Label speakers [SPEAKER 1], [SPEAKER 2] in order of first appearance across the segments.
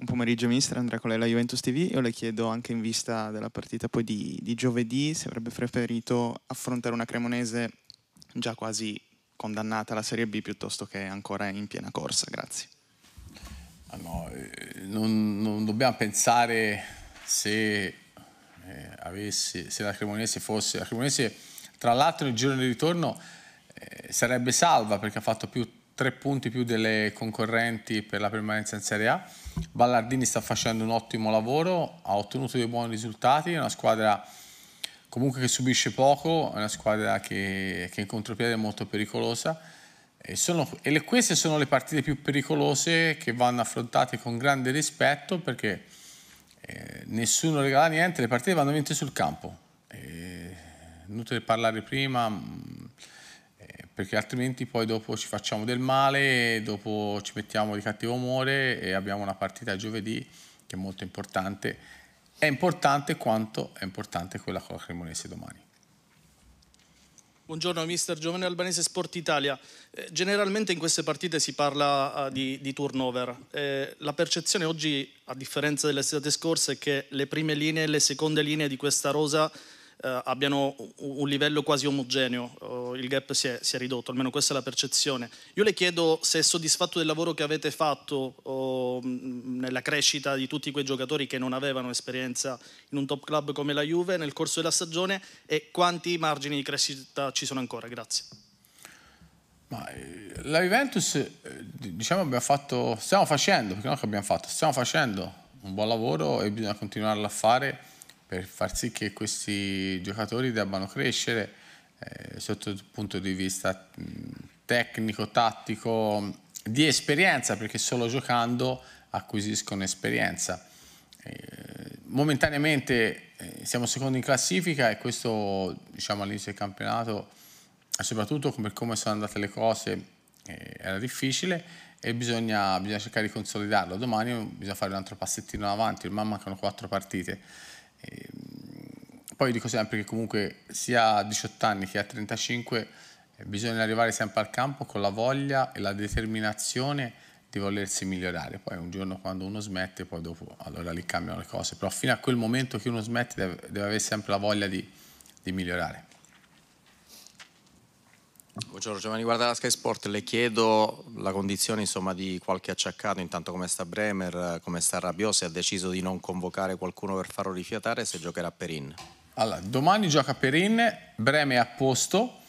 [SPEAKER 1] un pomeriggio mister Andrea con lei Juventus TV io le chiedo anche in vista della partita poi di, di giovedì se avrebbe preferito affrontare una Cremonese già quasi condannata alla Serie B piuttosto che ancora in piena corsa. Grazie. Ah, no, eh, non, non, dobbiamo pensare se, eh, avesse, se la Cremonese fosse... La Cremonese, tra l'altro, nel giro di ritorno eh, sarebbe salva perché ha fatto più tre punti più delle concorrenti per la permanenza in Serie A. Ballardini sta facendo un ottimo lavoro, ha ottenuto dei buoni risultati, è una squadra comunque che subisce poco, è una squadra che, che in contropiede è molto pericolosa. E, sono, e le, queste sono le partite più pericolose che vanno affrontate con grande rispetto perché eh, nessuno regala niente, le partite vanno vinte sul campo. E, eh, inutile parlare prima, perché altrimenti poi dopo ci facciamo del male, dopo ci mettiamo di cattivo umore e abbiamo una partita giovedì che è molto importante. È importante quanto è importante quella con la Cremonese domani. Buongiorno mister Giovane Albanese Sport Italia. Eh, generalmente in queste partite si parla ah, di, di, turnover. Eh, la percezione oggi, a differenza dell'estate scorsa, è che le prime linee e le seconde linee di questa rosa eh, abbiano un livello quasi omogeneo, oh, il gap si è, si è, ridotto, almeno questa è la percezione. Io le chiedo se è soddisfatto del lavoro che avete fatto oh, nella crescita di tutti quei giocatori che non avevano esperienza in un top club come la Juve nel corso della stagione e quanti margini di crescita ci sono ancora. Grazie. Ma eh, la Juventus, eh, diciamo, abbiamo fatto, stiamo facendo, perché non abbiamo fatto, stiamo facendo un buon lavoro e bisogna continuarlo a fare per far sì che questi giocatori debbano crescere eh, sotto il punto di vista tecnico, tattico, di esperienza, perché solo giocando acquisiscono esperienza. Eh, momentaneamente eh, siamo secondi in classifica e questo diciamo, all'inizio del campionato, soprattutto per come sono andate le cose, eh, era difficile e bisogna, bisogna cercare di consolidarlo. Domani bisogna fare un altro passettino avanti, ormai mancano quattro partite e ehm, poi dico sempre che comunque sia a 18 anni che a 35 bisogna arrivare sempre al campo con la voglia e la determinazione di volersi migliorare. Poi un giorno quando uno smette, poi dopo allora lì cambiano le cose. Però fino a quel momento che uno smette deve, deve avere sempre la voglia di, di migliorare. Buongiorno Giovanni, guarda la Sky Sport, le chiedo la condizione insomma, di qualche acciaccato, intanto come sta Bremer, come sta Rabiot, se ha deciso di non convocare qualcuno per farlo rifiatare, se giocherà Perin. Allora, domani gioca Perin, Bremer è a posto,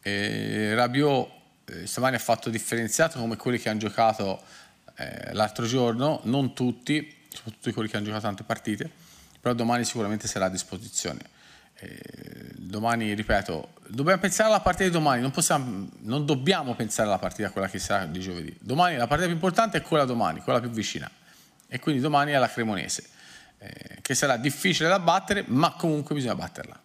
[SPEAKER 1] eh, Rabiot eh, stamani ha fatto differenziato come quelli che hanno giocato eh, l'altro giorno, non tutti, soprattutto quelli che hanno giocato tante partite, però domani sicuramente sarà a disposizione. Eh, domani, ripeto, dobbiamo pensare alla partita di domani, non, possiamo, non dobbiamo pensare alla partita a quella che sarà di giovedì. Domani la partita più importante è quella domani, quella più vicina. E quindi domani è la Cremonese, eh, che sarà difficile da battere, ma comunque bisogna batterla.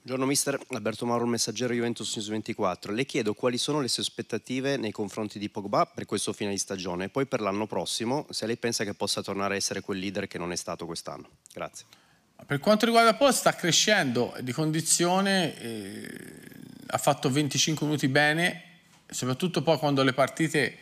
[SPEAKER 1] Buongiorno mister, Alberto Mauro, messaggero Juventus News 24. Le chiedo quali sono le sue aspettative nei confronti di Pogba per questo fine di stagione e poi per l'anno prossimo, se lei pensa che possa tornare a essere quel leader che non è stato quest'anno. Grazie. Per quanto riguarda Paul sta crescendo di condizione, eh, ha fatto 25 minuti bene, soprattutto poi quando le partite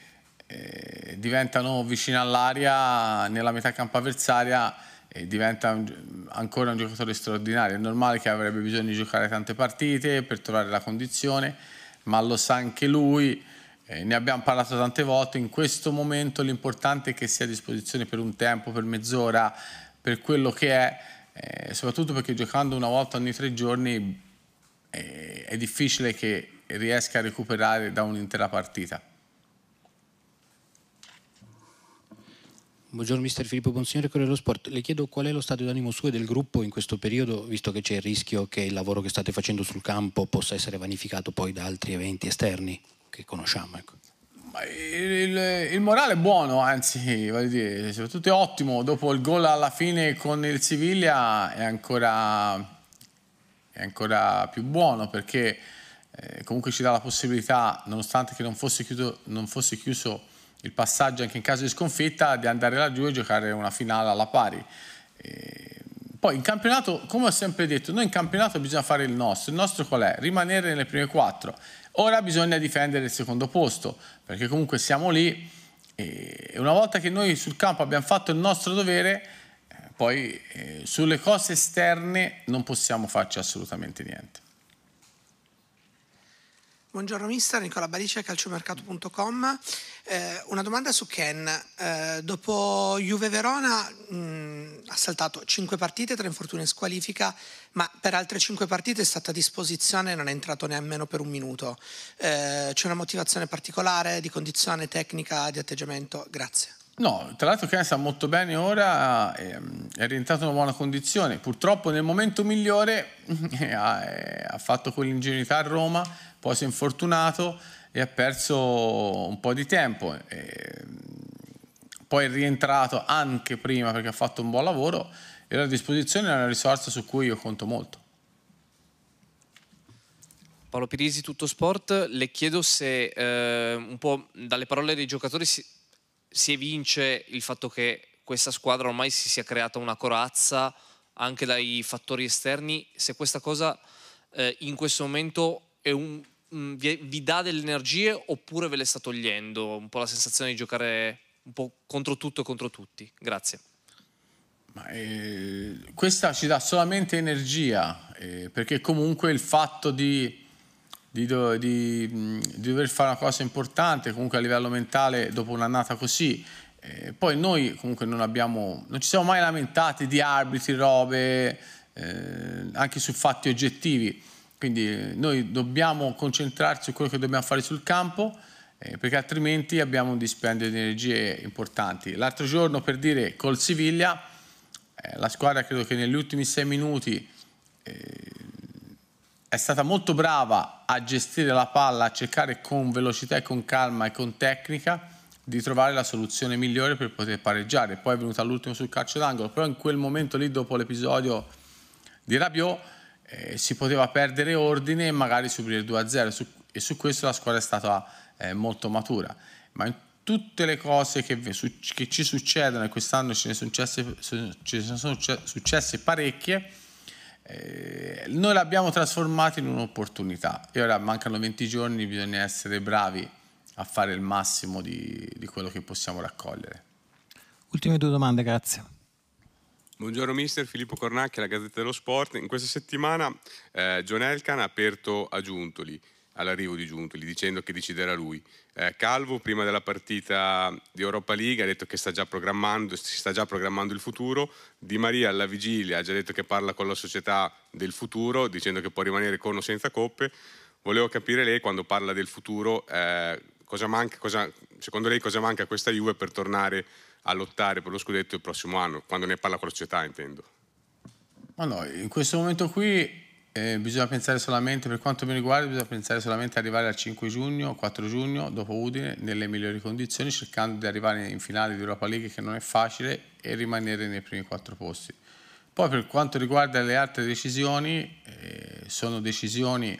[SPEAKER 1] eh, diventano vicine all'aria, nella metà campo avversaria eh, diventa un, ancora un giocatore straordinario. È normale che avrebbe bisogno di giocare tante partite per trovare la condizione, ma lo sa anche lui, eh, ne abbiamo parlato tante volte, in questo momento l'importante è che sia a disposizione per un tempo, per mezz'ora, per quello che è eh, soprattutto perché giocando una volta ogni tre giorni eh, è difficile che riesca a recuperare da un'intera partita. Buongiorno mister Filippo Bonsignore, Corriere dello Sport. Le chiedo qual è lo stato d'animo suo e del gruppo in questo periodo, visto che c'è il rischio che il lavoro che state facendo sul campo possa essere vanificato poi da altri eventi esterni che conosciamo. Ecco. Il, il, morale è buono, anzi, dire, soprattutto è ottimo. Dopo il gol alla fine con il Siviglia è ancora, è ancora più buono perché eh, comunque ci dà la possibilità, nonostante che non fosse, chiuso, non fosse, chiuso, il passaggio anche in caso di sconfitta, di andare laggiù e giocare una finale alla pari. E poi in campionato, come ho sempre detto, noi in campionato bisogna fare il nostro. Il nostro qual è? Rimanere nelle prime quattro Ora bisogna difendere il secondo posto, perché comunque siamo lì e una volta che noi sul campo abbiamo fatto il nostro dovere, eh, poi eh, sulle cose esterne non possiamo farci assolutamente niente. Buongiorno mister, Nicola Balice, calciomercato.com. Eh, una domanda su Ken. Eh, dopo Juve Verona mh, mm, ha saltato 5 partite tra infortuni e squalifica, ma per altre 5 partite è stata a disposizione e non è entrato nemmeno per un minuto. Eh, c'è una motivazione particolare di condizione tecnica, di atteggiamento? Grazie. No, tra l'altro Kane sta molto bene ora, è, ehm, è rientrato in una buona condizione, purtroppo nel momento migliore eh, ha, eh, ha fatto quell'ingenuità a Roma, poi si è infortunato e ha perso un po' di tempo, e ehm, poi è rientrato anche prima perché ha fatto un buon lavoro e la disposizione è una risorsa su cui io conto molto. Paolo Pirisi, Tutto Sport, le chiedo se eh, un po' dalle parole dei giocatori si si evince il fatto che questa squadra ormai si sia creata una corazza anche dai fattori esterni, se questa cosa eh, in questo momento un, mh, mm, vi, vi, dà delle energie oppure ve le sta togliendo, un po' la sensazione di giocare un po' contro tutto e contro tutti. Grazie. Ma, eh, questa ci dà solamente energia, eh, perché comunque il fatto di di, di, di, dover fare una cosa importante comunque a livello mentale dopo un'annata così. Eh, poi noi comunque non abbiamo, non ci siamo mai lamentati di arbitri, robe, eh, anche su fatti oggettivi. Quindi eh, noi dobbiamo concentrarci su quello che dobbiamo fare sul campo eh, perché altrimenti abbiamo un dispendio di energie importanti. L'altro giorno per dire col Siviglia, eh, la squadra credo che negli ultimi sei minuti eh, è stata molto brava a gestire la palla, a cercare con velocità e con calma e con tecnica di trovare la soluzione migliore per poter pareggiare. Poi è venuta all'ultimo sul calcio d'angolo, però in quel momento lì dopo l'episodio di Rabiot eh, si poteva perdere ordine e magari subire il 2-0 su, e su questo la squadra è stata eh, molto matura. Ma in tutte le cose che, che ci succedono e quest'anno ce ne sono successe, ce ne sono successe parecchie, eh, noi l'abbiamo trasformato in un'opportunità e ora mancano 20 giorni, bisogna essere bravi a fare il massimo di, di quello che possiamo raccogliere. Ultime due domande, grazie. Buongiorno mister, Filippo Cornacchia, la Gazzetta dello Sport. In questa settimana eh, John Elkan ha aperto a Giuntoli all'arrivo di Giuntoli dicendo che deciderà lui. Eh, Calvo prima della partita di Europa League ha detto che sta già programmando, si sta già programmando il futuro, Di Maria alla vigilia ha già detto che parla con la società del futuro dicendo che può rimanere con o senza coppe. Volevo capire lei quando parla del futuro, eh, cosa manca, cosa, secondo lei cosa manca a questa Juve per tornare a lottare per lo scudetto il prossimo anno, quando ne parla con la società intendo. Ma no, in questo momento qui eh, bisogna pensare solamente, per quanto mi riguarda, bisogna pensare solamente ad arrivare al 5 giugno, 4 giugno, dopo Udine, nelle migliori condizioni, cercando di arrivare in finale di Europa League, che non è facile, e rimanere nei primi quattro posti. Poi per quanto riguarda le altre decisioni, eh, sono decisioni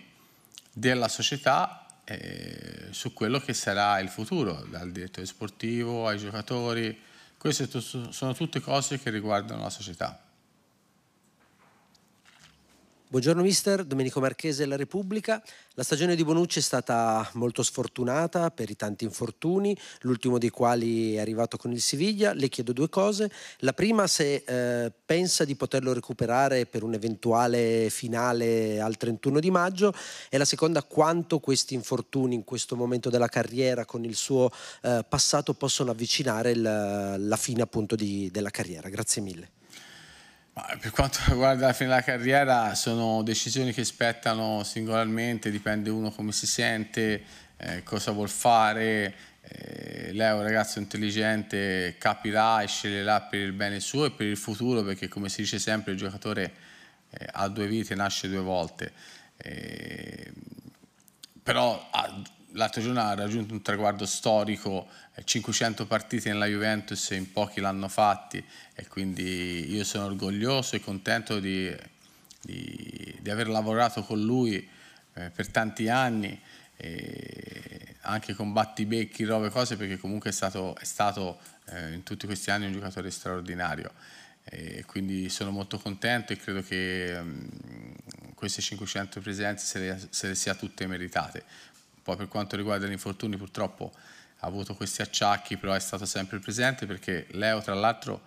[SPEAKER 1] della società eh, su quello che sarà il futuro, dal direttore sportivo ai giocatori, queste sono tutte cose che riguardano la società. Buongiorno mister, Domenico Marchese della Repubblica. La stagione di Bonucci è stata molto sfortunata per i tanti infortuni, l'ultimo dei quali è arrivato con il Siviglia. Le chiedo due cose. La prima se eh, pensa di poterlo recuperare per un eventuale finale al 31 di maggio e la seconda quanto questi infortuni in questo momento della carriera con il suo eh, passato possono avvicinare il, la fine appunto di, della carriera. Grazie mille per quanto riguarda la fine della carriera sono decisioni che spettano singolarmente, dipende uno come si sente, eh, cosa vuol fare. Eh, lei è un ragazzo intelligente, capirà e sceglierà per il bene suo e per il futuro perché come si dice sempre il giocatore eh, ha due vite, nasce due volte. Ehm, però ha ah, l'altro giorno ha raggiunto un traguardo storico, 500 eh, partite nella Juventus in pochi l'hanno fatti e quindi io sono orgoglioso e contento di, di, di aver lavorato con lui eh, per tanti anni, eh, anche con battibecchi, robe cose, perché comunque è stato, è stato eh, in tutti questi anni un giocatore straordinario. E quindi sono molto contento e credo che mh, mm, queste 500 presenze se le, se le sia tutte meritate poi per quanto riguarda gli infortuni purtroppo ha avuto questi acciacchi, però è stato sempre presente perché Leo tra l'altro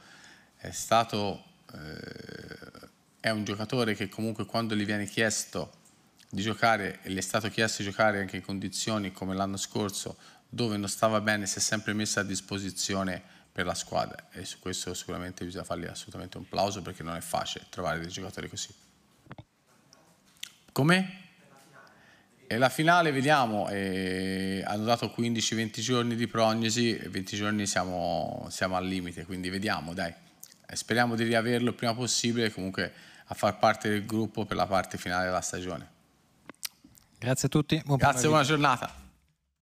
[SPEAKER 1] è stato, eh, è un giocatore che comunque quando gli viene chiesto di giocare e gli è stato chiesto di giocare anche in condizioni come l'anno scorso dove non stava bene si è sempre messo a disposizione per la squadra e su questo sicuramente bisogna fargli assolutamente un plauso perché non è facile trovare dei giocatori così. Come? E la finale vediamo, eh, hanno dato 15-20 giorni di prognosi, 20 giorni siamo, siamo, al limite, quindi vediamo, dai. Eh, speriamo di riaverlo il prima possibile, comunque a far parte del gruppo per la parte finale della stagione. Grazie a tutti, buon Grazie, buona giornata.